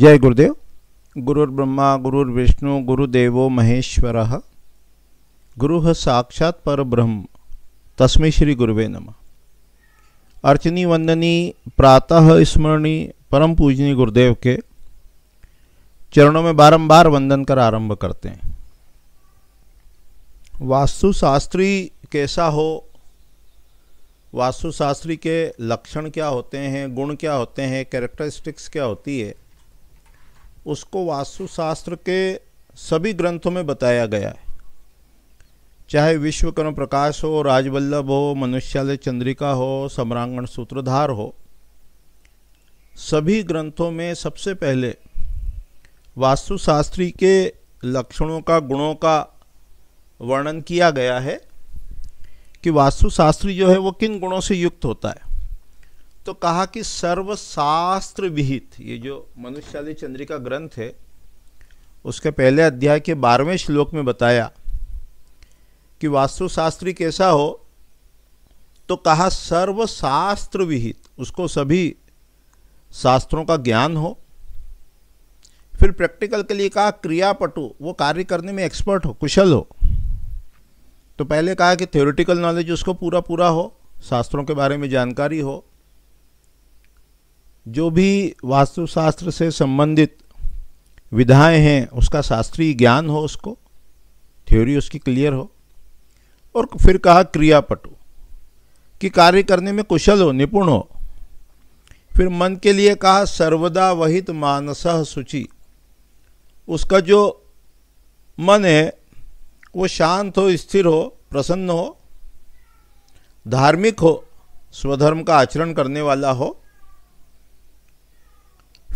जय गुरुदेव गुरुर्ब्रह्मा गुरुर्विष्णु गुरुदेवो महेश्वर गुरु साक्षात पर ब्रह्म तस्में श्री गुरुवे नम अर्चनी वंदनी प्रातः स्मरणी परम पूजनी गुरुदेव के चरणों में बारंबार वंदन कर आरंभ करते हैं वास्तुशास्त्री कैसा हो वास्तुशास्त्री के लक्षण क्या होते हैं गुण क्या होते हैं कैरेक्टरिस्टिक्स क्या होती है उसको वास्तुशास्त्र के सभी ग्रंथों में बताया गया है चाहे विश्वकर्म प्रकाश हो राजवल्लभ हो मनुष्यालय चंद्रिका हो सम्रांगण सूत्रधार हो सभी ग्रंथों में सबसे पहले वास्तुशास्त्री के लक्षणों का गुणों का वर्णन किया गया है कि वास्तुशास्त्री जो है वो किन गुणों से युक्त होता है तो कहा कि सर्वशास्त्र विहित ये जो मनुष्यादि चंद्रिका ग्रंथ है उसके पहले अध्याय के बारहवें श्लोक में बताया कि वास्तुशास्त्री कैसा हो तो कहा सर्वशास्त्र विहित उसको सभी शास्त्रों का ज्ञान हो फिर प्रैक्टिकल के लिए कहा क्रियापटु वो कार्य करने में एक्सपर्ट हो कुशल हो तो पहले कहा कि थ्योरेटिकल नॉलेज उसको पूरा पूरा हो शास्त्रों के बारे में जानकारी हो जो भी वास्तुशास्त्र से संबंधित विधाएं हैं उसका शास्त्रीय ज्ञान हो उसको थ्योरी उसकी क्लियर हो और फिर कहा क्रियापटु कि कार्य करने में कुशल हो निपुण हो फिर मन के लिए कहा सर्वदा वहित मानस सूची उसका जो मन है वो शांत हो स्थिर हो प्रसन्न हो धार्मिक हो स्वधर्म का आचरण करने वाला हो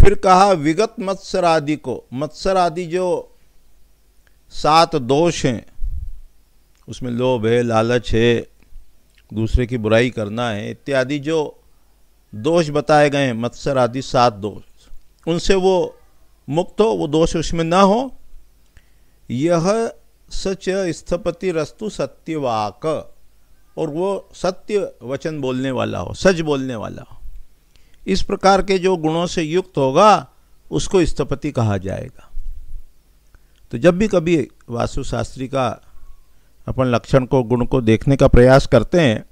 फिर कहा विगत मत्सर आदि को मत्सर आदि जो सात दोष हैं उसमें लोभ है लालच है दूसरे की बुराई करना है इत्यादि जो दोष बताए गए हैं मत्सर आदि सात दोष उनसे वो मुक्त हो वो दोष उसमें ना हो यह सच स्थपति रस्तु सत्यवाक और वो सत्य वचन बोलने वाला हो सच बोलने वाला हो इस प्रकार के जो गुणों से युक्त होगा उसको स्थपति कहा जाएगा तो जब भी कभी वास्तुशास्त्री का अपन लक्षण को गुण को देखने का प्रयास करते हैं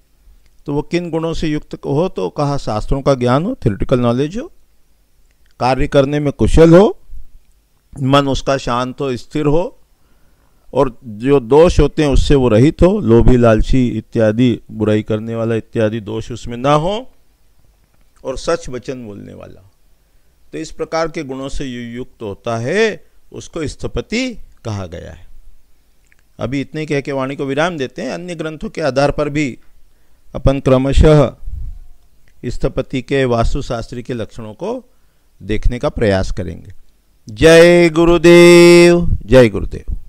तो वो किन गुणों से युक्त हो तो कहा शास्त्रों का ज्ञान हो थियोटिकल नॉलेज हो कार्य करने में कुशल हो मन उसका शांत हो स्थिर हो और जो दोष होते हैं उससे वो रहित हो लोभी लालची इत्यादि बुराई करने वाला इत्यादि दोष उसमें ना हो और सच वचन बोलने वाला तो इस प्रकार के गुणों से युक्त होता है उसको स्थपति कहा गया है अभी इतने कह के वाणी को विराम देते हैं अन्य ग्रंथों के आधार पर भी अपन क्रमशः स्थपति के वास्तुशास्त्री के लक्षणों को देखने का प्रयास करेंगे जय गुरुदेव जय गुरुदेव